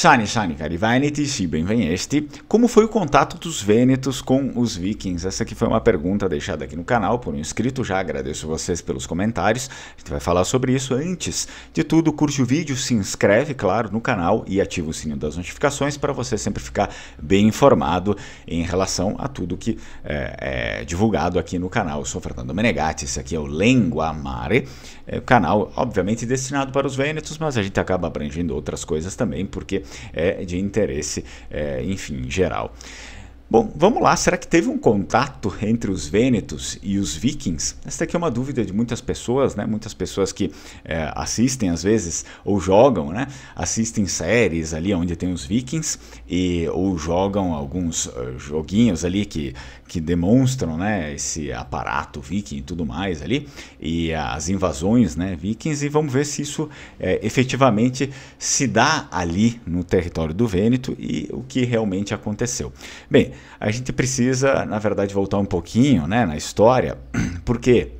Shani, Shani, cari Vainity, bem Inveniesti, como foi o contato dos Vênetos com os vikings? Essa aqui foi uma pergunta deixada aqui no canal por um inscrito, já agradeço vocês pelos comentários, a gente vai falar sobre isso antes. De tudo, curte o vídeo, se inscreve, claro, no canal e ativa o sininho das notificações para você sempre ficar bem informado em relação a tudo que é, é divulgado aqui no canal. Eu sou Fernando Menegatti, esse aqui é o Lengua Mare, é, eh, canal obviamente destinado para os Vênetos, mas a gente acaba abrangendo outras coisas também, porque é de interesse, é, enfim, geral. Bom, vamos lá. Será que teve um contato entre os vênetos e os vikings? Essa aqui é uma dúvida de muitas pessoas, né? Muitas pessoas que é, assistem às vezes ou jogam, né? Assistem séries ali onde tem os vikings e ou jogam alguns uh, joguinhos ali que que demonstram né, esse aparato viking e tudo mais ali, e as invasões né, vikings, e vamos ver se isso é, efetivamente se dá ali no território do Vêneto e o que realmente aconteceu. Bem, a gente precisa, na verdade, voltar um pouquinho né, na história, porque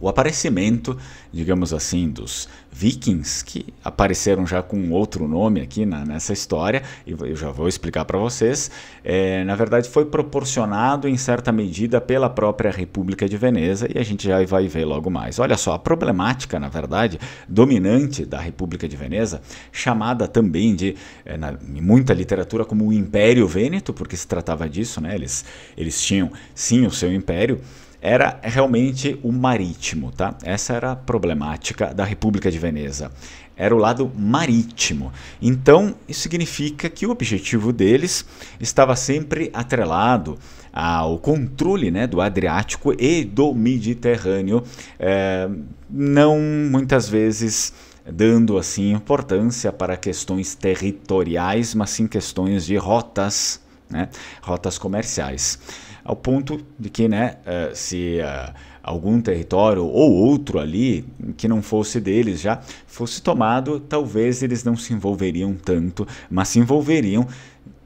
o aparecimento, digamos assim, dos vikings, que apareceram já com outro nome aqui na, nessa história, e eu já vou explicar para vocês, é, na verdade foi proporcionado em certa medida pela própria República de Veneza, e a gente já vai ver logo mais. Olha só, a problemática, na verdade, dominante da República de Veneza, chamada também de, é, na, em muita literatura, como o Império Vêneto, porque se tratava disso, né? eles, eles tinham sim o seu império, era realmente o marítimo, tá? Essa era a problemática da República de Veneza. Era o lado marítimo. Então, isso significa que o objetivo deles estava sempre atrelado ao controle né, do Adriático e do Mediterrâneo, é, não muitas vezes dando assim importância para questões territoriais, mas sim questões de rotas né, rotas comerciais. Ao ponto de que, né, eh, se eh, algum território ou outro ali que não fosse deles já fosse tomado, talvez eles não se envolveriam tanto, mas se envolveriam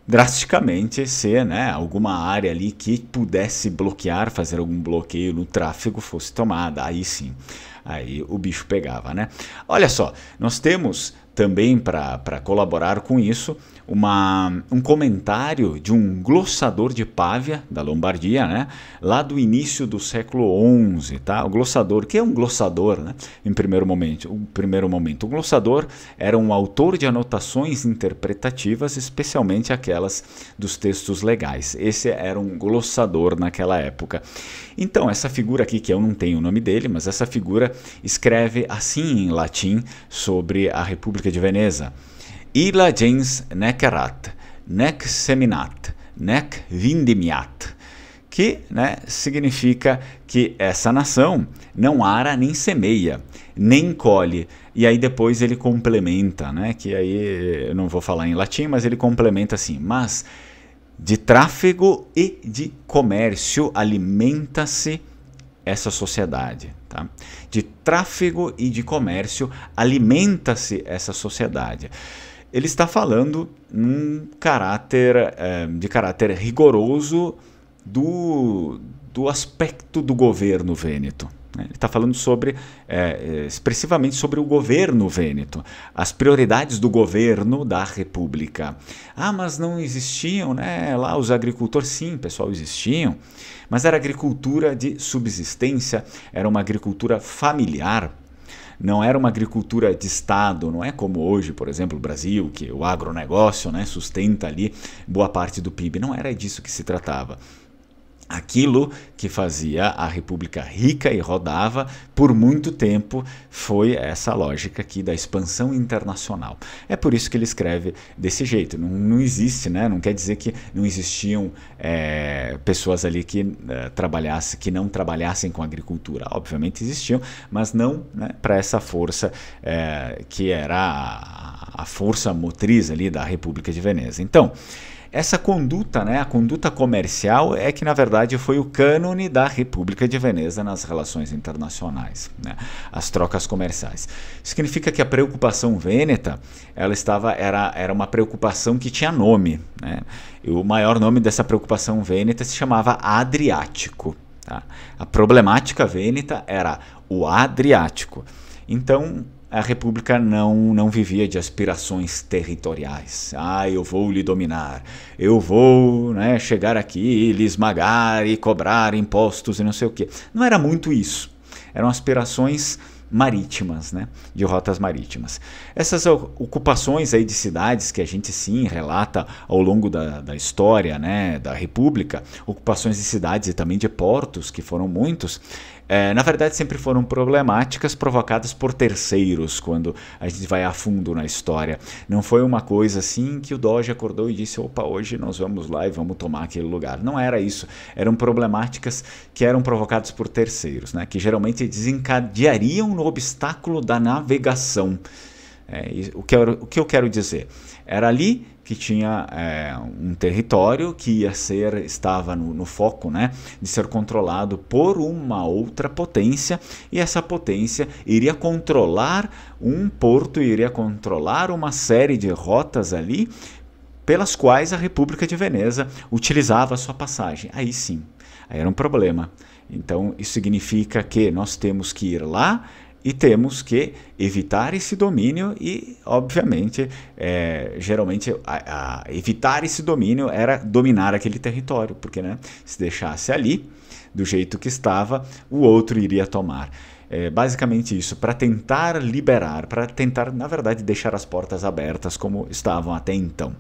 drasticamente se né, alguma área ali que pudesse bloquear, fazer algum bloqueio no tráfego fosse tomada, aí sim, aí o bicho pegava, né? Olha só, nós temos também para colaborar com isso, uma, um comentário de um glossador de Pávia, da Lombardia, né? lá do início do século XI. Tá? O glossador, que é um glossador né? em primeiro momento? O primeiro momento. O glossador era um autor de anotações interpretativas, especialmente aquelas dos textos legais. Esse era um glossador naquela época. Então, essa figura aqui, que eu não tenho o nome dele, mas essa figura escreve assim em latim sobre a República República de Veneza, illa gens nec erat, nec seminat, nec vindimiat, que né, significa que essa nação não ara nem semeia, nem colhe. E aí depois ele complementa, né, que aí eu não vou falar em latim, mas ele complementa assim, mas de tráfego e de comércio alimenta-se essa sociedade. Tá? De tráfego e de comércio alimenta-se essa sociedade. Ele está falando num caráter, é, de caráter rigoroso do, do aspecto do governo vêneto. Né? Ele está falando sobre é, é, expressivamente sobre o governo vêneto, as prioridades do governo da República. Ah, mas não existiam, né? Lá os agricultores, sim, pessoal, existiam, mas era agricultura de subsistência, era uma agricultura familiar. Não era uma agricultura de Estado, não é como hoje, por exemplo, o Brasil, que o agronegócio né, sustenta ali boa parte do PIB. Não era disso que se tratava Aquilo que fazia a República rica e rodava por muito tempo foi essa lógica aqui da expansão internacional. É por isso que ele escreve desse jeito. Não, não existe, né? Não quer dizer que não existiam é, pessoas ali que é, que não trabalhassem com agricultura. Obviamente existiam, mas não né, para essa força é, que era a, a força motriz ali da República de Veneza. Então essa conduta, né, a conduta comercial, é que na verdade foi o cânone da República de Veneza nas relações internacionais, né, as trocas comerciais. Significa que a preocupação vêneta, ela estava era, era uma preocupação que tinha nome. Né? E o maior nome dessa preocupação vêneta se chamava Adriático. Tá? A problemática vêneta era o Adriático. Então, a República não, não vivia de aspirações territoriais. Ah, eu vou lhe dominar, eu vou né, chegar aqui, lhe esmagar e cobrar impostos e não sei o quê. Não era muito isso. Eram aspirações marítimas, né, de rotas marítimas. Essas ocupações aí de cidades que a gente sim relata ao longo da, da história, né, da República, ocupações de cidades e também de portos que foram muitos, é, na verdade sempre foram problemáticas provocadas por terceiros quando a gente vai a fundo na história. Não foi uma coisa assim que o Doge acordou e disse: opa, hoje nós vamos lá e vamos tomar aquele lugar. Não era isso. Eram problemáticas que eram provocadas por terceiros, né? que geralmente desencadeariam no obstáculo da navegação. É, o, que eu, o que eu quero dizer? Era ali que tinha é, um território que ia ser estava no, no, foco né, de ser controlado por uma outra potência e essa potência iria controlar um porto, iria controlar uma série de rotas ali pelas quais a República de Veneza utilizava a sua passagem. Aí sim, aí era um problema. Então isso significa que nós temos que ir lá e temos que evitar esse domínio e, obviamente, é, geralmente a, a evitar esse domínio era dominar aquele território, porque né, se deixasse ali do jeito que estava, o outro iria tomar. É basicamente isso, para tentar liberar, para tentar, na verdade, deixar as portas abertas como estavam até então.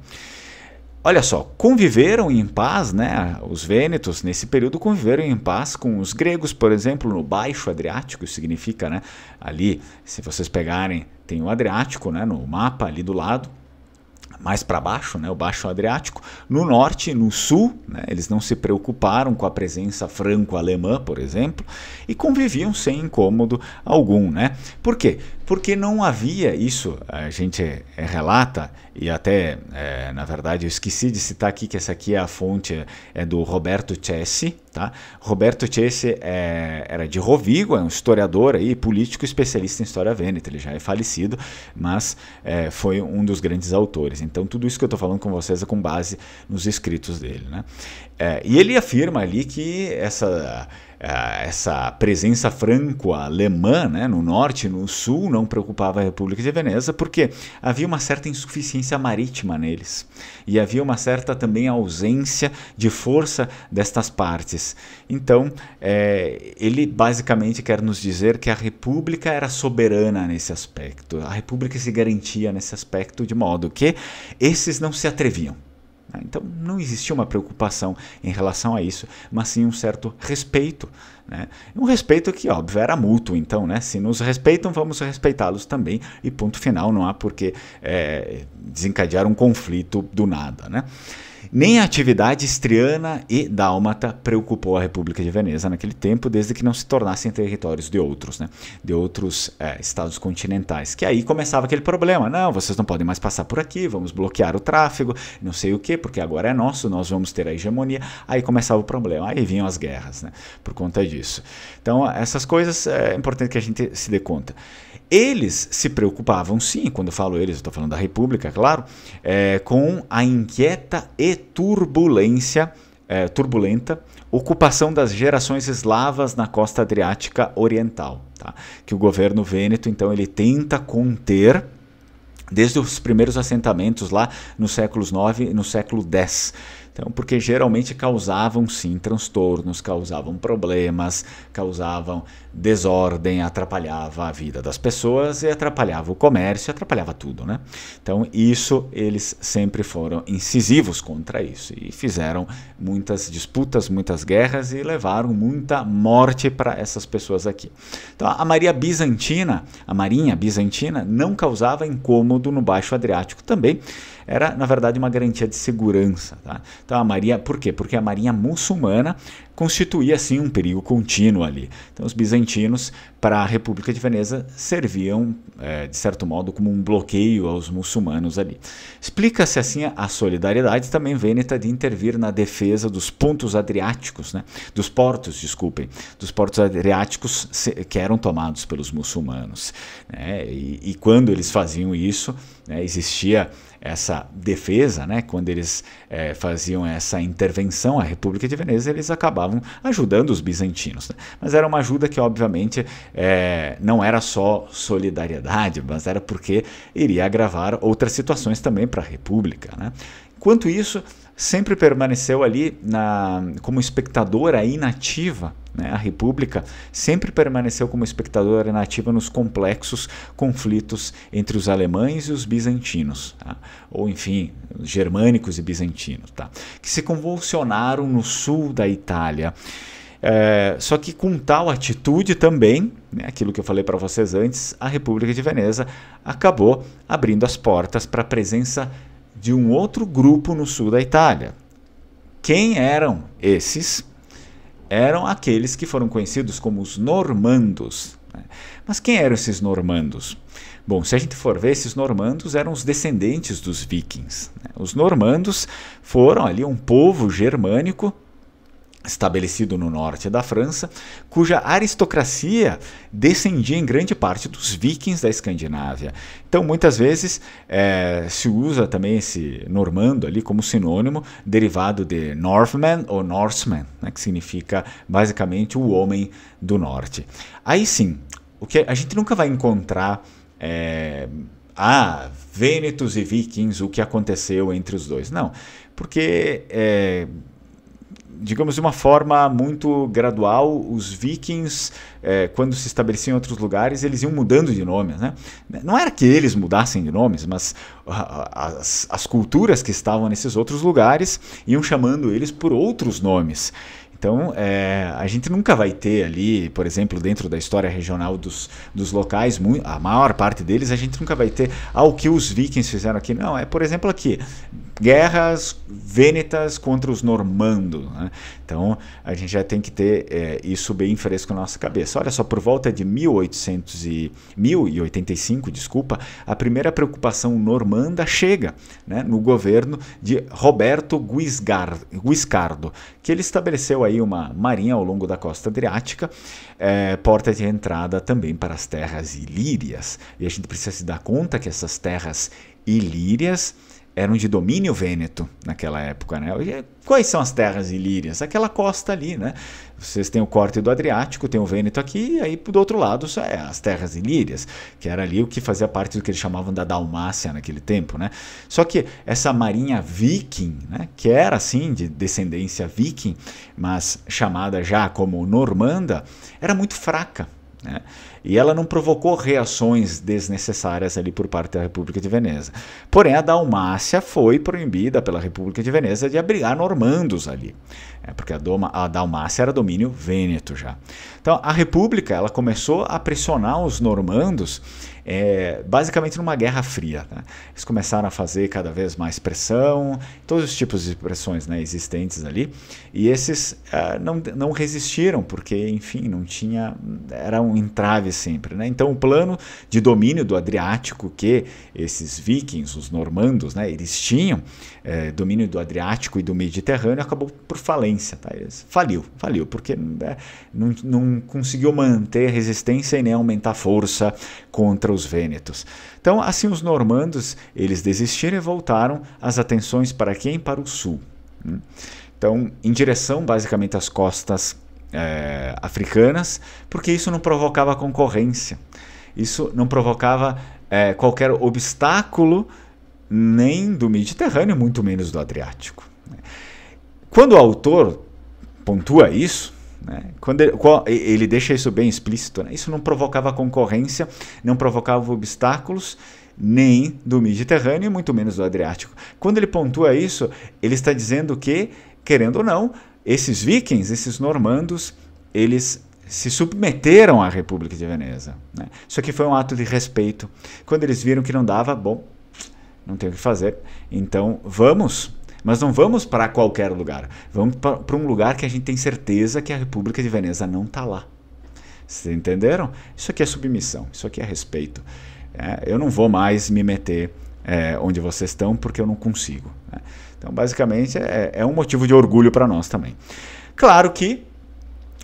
Olha só, conviveram em paz, né? Os vênetos nesse período conviveram em paz com os gregos, por exemplo, no Baixo Adriático, significa, né? Ali, se vocês pegarem, tem o Adriático, né? No mapa ali do lado, mais para baixo, né, o Baixo Adriático, no norte e no sul, né, eles não se preocuparam com a presença franco-alemã, por exemplo, e conviviam sem incômodo algum. Né? Por quê? Porque não havia, isso a gente eh, relata e até, é, na verdade, eu esqueci de citar aqui que essa aqui é a fonte é do Roberto Chessi, tá? Roberto Chessi é, era de Rovigo, é um historiador aí, político especialista em história vêneta, ele já é falecido, mas é, foi um dos grandes autores. Então, tudo isso que eu estou falando com vocês é com base nos escritos dele, né? É, e ele afirma ali que essa é, essa presença franco-alemã né, no norte e no sul não preocupava a República de Veneza, porque havia uma certa insuficiência marítima neles e havia uma certa também ausência de força destas partes. Então, é, ele basicamente quer nos dizer que a República era soberana nesse aspecto, a República se garantia nesse aspecto, de modo que esses não se atreviam. Ah, então não existia uma preocupação em relação a isso, mas sim um certo respeito. Né? Um respeito que, óbvio, era mútuo, então, né? se nos respeitam, vamos respeitá-los também, e ponto final, não há por que é, desencadear um conflito do nada. Né? Nem a atividade estriana e dálmata preocupou a República de Veneza naquele tempo, desde que não se tornassem territórios de outros, né? de outros é, estados continentais. Que aí começava aquele problema: não, vocês não podem mais passar por aqui, vamos bloquear o tráfego, não sei o que, porque agora é nosso, nós vamos ter a hegemonia. Aí começava o problema, aí vinham as guerras né? por conta disso. Então, essas coisas é, é importante que a gente se dê conta. Eles se preocupavam, sim, quando eu falo eles, eu estou falando da República, é claro, é, com a inquieta e turbulência, é, turbulenta ocupação das gerações eslavas na costa adriática oriental, tá? que o governo vêneto, então, ele tenta conter desde os primeiros assentamentos lá no século IX e no século X. Então, porque geralmente causavam sim transtornos, causavam problemas, causavam desordem, atrapalhava a vida das pessoas e atrapalhava o comércio, atrapalhava tudo, né? Então, isso eles sempre foram incisivos contra isso e fizeram muitas disputas, muitas guerras e levaram muita morte para essas pessoas aqui. Então, a Maria Bizantina, a Marinha Bizantina, não causava incômodo no Baixo Adriático também. Era, na verdade, uma garantia de segurança. Tá? Então a Marinha, por quê? Porque a Marinha muçulmana constituía assim um perigo contínuo ali. Então os bizantinos para a República de Veneza serviam é, de certo modo como um bloqueio aos muçulmanos ali. Explica-se assim a solidariedade também vêneta de intervir na defesa dos pontos adriáticos, né? Dos portos, desculpem, dos portos adriáticos que eram tomados pelos muçulmanos. Né? E, e quando eles faziam isso, né, existia essa defesa, né? Quando eles é, faziam essa intervenção à República de Veneza, eles acabavam acabavam ajudando os bizantinos. Né? Mas era uma ajuda que, obviamente, é, não era só solidariedade, mas era porque iria agravar outras situações também para a República. Né? Enquanto isso, sempre permaneceu ali na, como espectadora inativa. Né? A República sempre permaneceu como espectadora inativa nos complexos conflitos entre os alemães e os bizantinos, tá? ou enfim, germânicos e bizantinos, tá? que se convulsionaram no sul da Itália. É, só que com tal atitude também, né, aquilo que eu falei para vocês antes, a República de Veneza acabou abrindo as portas para a presença de um outro grupo no sul da Itália. Quem eram esses? Eram aqueles que foram conhecidos como os normandos. Né? Mas quem eram esses normandos? Bom, se a gente for ver, esses normandos eram os descendentes dos vikings. Né? Os normandos foram ali um povo germânico estabelecido no norte da França, cuja aristocracia descendia em grande parte dos vikings da Escandinávia. Então, muitas vezes é, se usa também esse normando ali como sinônimo, derivado de Northman ou Norseman, né, que significa basicamente o homem do norte. Aí sim, o que a gente nunca vai encontrar é, ah, Vênetos e vikings, o que aconteceu entre os dois. Não, porque é, digamos de uma forma muito gradual, os vikings, eh, quando se estabeleciam em outros lugares, eles iam mudando de nomes. Né? Não era que eles mudassem de nomes, mas as, as culturas que estavam nesses outros lugares iam chamando eles por outros nomes. Então, é, a gente nunca vai ter ali, por exemplo, dentro da história regional dos, dos locais, a maior parte deles, a gente nunca vai ter ah, o que os vikings fizeram aqui. Não, é, por exemplo, aqui, guerras vênetas contra os normandos. Né? Então a gente já tem que ter é, isso bem fresco na nossa cabeça. Olha só, por volta de 1800 e, 1085, desculpa, a primeira preocupação normanda chega né, no governo de Roberto Guiscardo, que ele estabeleceu aí uma marinha ao longo da costa adriática, é, porta de entrada também para as terras ilírias. E a gente precisa se dar conta que essas terras ilírias eram de domínio vêneto naquela época, né? Quais são as terras ilírias? Aquela costa ali, né? Vocês têm o corte do Adriático, tem o Vêneto aqui, e aí do outro lado é as terras ilírias, que era ali o que fazia parte do que eles chamavam da Dalmácia naquele tempo, né? Só que essa marinha viking, né, que era assim de descendência viking, mas chamada já como normanda, era muito fraca, né? e ela não provocou reações desnecessárias ali por parte da República de Veneza. Porém, a Dalmácia foi proibida pela República de Veneza de abrigar normandos ali, é porque a, Doma, a Dalmácia era domínio vêneto já. Então, a República ela começou a pressionar os normandos é, basicamente numa guerra fria. Né? Eles começaram a fazer cada vez mais pressão, todos os tipos de pressões né, existentes ali, e esses uh, não, não resistiram, porque, enfim, não tinha. eram entraves chave sempre. Né? Então, o plano de domínio do Adriático que esses vikings, os normandos, né, eles tinham, é, domínio do Adriático e do Mediterrâneo, acabou por falência. Tá? faliu, faliu, porque né, não, não conseguiu manter resistência e nem aumentar a força contra os vênetos. Então, assim, os normandos eles desistiram e voltaram as atenções para quem? Para o sul. Né? Então, em direção basicamente às costas é, africanas, porque isso não provocava concorrência, isso não provocava é, qualquer obstáculo nem do Mediterrâneo, muito menos do Adriático. Né. Quando o autor pontua isso, né, quando ele, ele, deixa isso bem explícito, né, isso não provocava concorrência, não provocava obstáculos nem do Mediterrâneo, muito menos do Adriático. Quando ele pontua isso, ele está dizendo que, querendo ou não, esses vikings, esses normandos, eles se submeteram à República de Veneza. Né? Isso aqui foi um ato de respeito. Quando eles viram que não dava, bom, não tem o que fazer, então vamos. Mas não vamos para qualquer lugar. Vamos para um lugar que a gente tem certeza que a República de Veneza não está lá. Vocês entenderam? Isso aqui é submissão, isso aqui é respeito. É, eu não vou mais me meter é, onde vocês estão porque eu não consigo. Né? Então, basicamente, é, é um motivo de orgulho para nós também. Claro que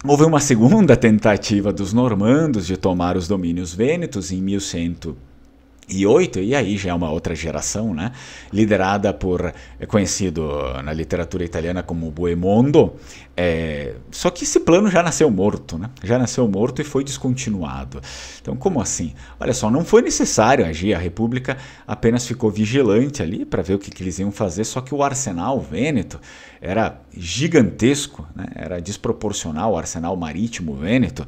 houve uma segunda tentativa dos normandos de tomar os domínios vênetos em 1100 2008, e aí já é uma outra geração, né? liderada por, é conhecido na literatura italiana como Boemondo, é, só que esse plano já nasceu morto, né? já nasceu morto e foi descontinuado. Então como assim? Olha só, não foi necessário agir, a República apenas ficou vigilante ali para ver o que, que, eles iam fazer, só que o arsenal vêneto era gigantesco, né? era desproporcional o arsenal marítimo vêneto,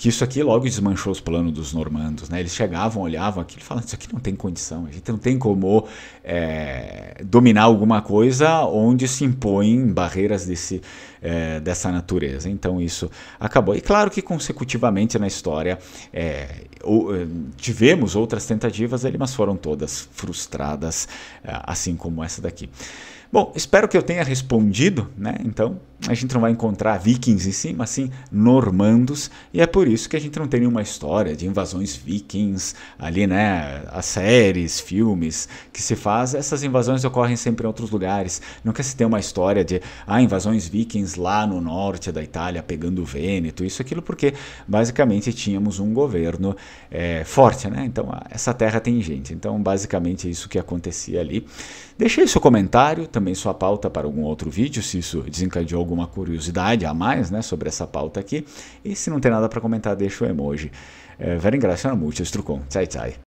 que isso aqui logo desmanchou os planos dos normandos. Né? Eles chegavam, olhavam aquilo e falavam: Isso aqui não tem condição, a gente não tem como é, dominar alguma coisa onde se impõem barreiras desse, é, dessa natureza. Então isso acabou. E claro que consecutivamente na história é, tivemos outras tentativas, mas foram todas frustradas, assim como essa daqui. Bom, espero que eu tenha respondido, né? Então, a gente não vai encontrar vikings em si, mas sim normandos, e é por isso que a gente não tem nenhuma história de invasões vikings ali, né? As séries, filmes que se faz, essas invasões ocorrem sempre em outros lugares. Nunca se tem uma história de ah, invasões vikings lá no norte da Itália, pegando o Vêneto, isso, aquilo, porque basicamente tínhamos um governo é, forte, né? Então, essa terra tem gente. Então, basicamente, é isso que acontecia ali. Deixei seu comentário também também sua pauta para algum outro vídeo, se isso desencadeou alguma curiosidade a mais né, sobre essa pauta aqui. E se não tem nada para comentar, deixa o emoji. É, Vera engraçada, muito trucom, tchai tchai.